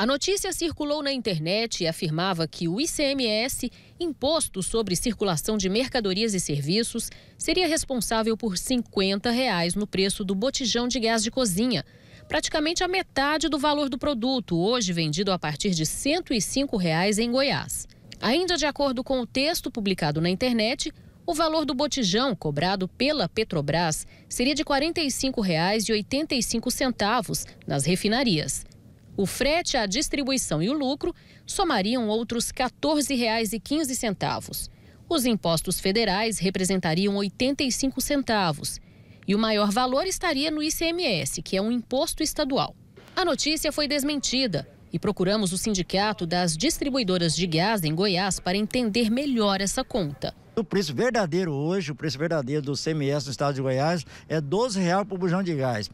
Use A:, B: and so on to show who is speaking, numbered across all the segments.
A: A notícia circulou na internet e afirmava que o ICMS, Imposto sobre Circulação de Mercadorias e Serviços, seria responsável por R$ 50 reais no preço do botijão de gás de cozinha, praticamente a metade do valor do produto, hoje vendido a partir de R$ 105 em Goiás. Ainda de acordo com o texto publicado na internet, o valor do botijão cobrado pela Petrobras seria de R$ 45,85 nas refinarias. O frete, a distribuição e o lucro somariam outros R$ 14,15. Os impostos federais representariam 85 centavos. E o maior valor estaria no ICMS, que é um imposto estadual. A notícia foi desmentida e procuramos o Sindicato das Distribuidoras de Gás em Goiás para entender melhor essa conta.
B: O preço verdadeiro hoje, o preço verdadeiro do CMS no estado de Goiás é R$ 12,00 por bujão de gás.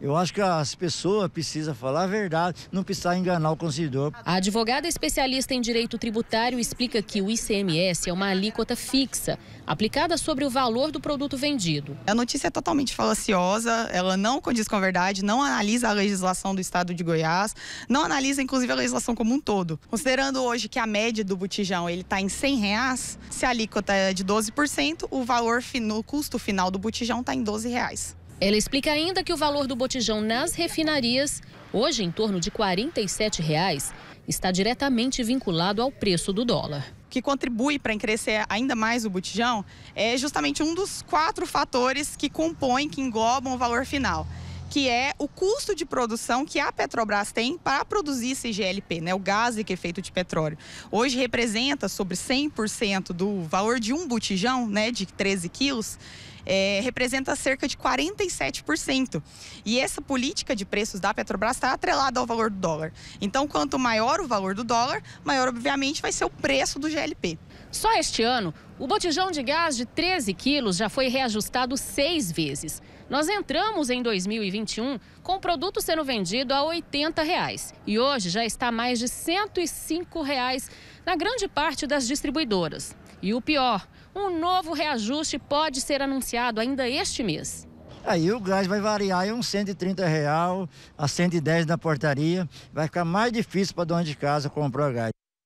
B: Eu acho que as pessoas precisam falar a verdade, não precisar enganar o consumidor.
A: A advogada especialista em direito tributário explica que o ICMS
C: é uma alíquota fixa, aplicada sobre o valor do produto vendido. A notícia é totalmente falaciosa, ela não condiz com a verdade, não analisa a legislação do estado de Goiás, não analisa inclusive a legislação como um todo. Considerando hoje que a média do botijão ele está em 100 reais, se a alíquota é de 12%, o valor no custo final do botijão está em 12 reais. Ela explica ainda que o valor do botijão nas refinarias, hoje em torno de R$ 47, reais, está diretamente vinculado ao preço do dólar. O que contribui para crescer ainda mais o botijão é justamente um dos quatro fatores que compõem, que englobam o valor final, que é o custo de produção que a Petrobras tem para produzir esse GLP, né, o gás que é feito de petróleo. Hoje representa sobre 100% do valor de um botijão, né, de 13 quilos, é, representa cerca de 47%. E essa política de preços da Petrobras está atrelada ao valor do dólar. Então, quanto maior o valor do dólar, maior, obviamente, vai ser o preço do GLP. Só este ano, o botijão de gás de 13 quilos já foi reajustado seis vezes.
A: Nós entramos em 2021 com o produto sendo vendido a R$ 80 reais, e hoje já está mais de R$ 105 reais na grande parte das distribuidoras. E o pior, um novo reajuste pode ser anunciado ainda este mês.
B: Aí o gás vai variar em uns 130 real a 110 na portaria. Vai ficar mais difícil para dona de casa comprar gás.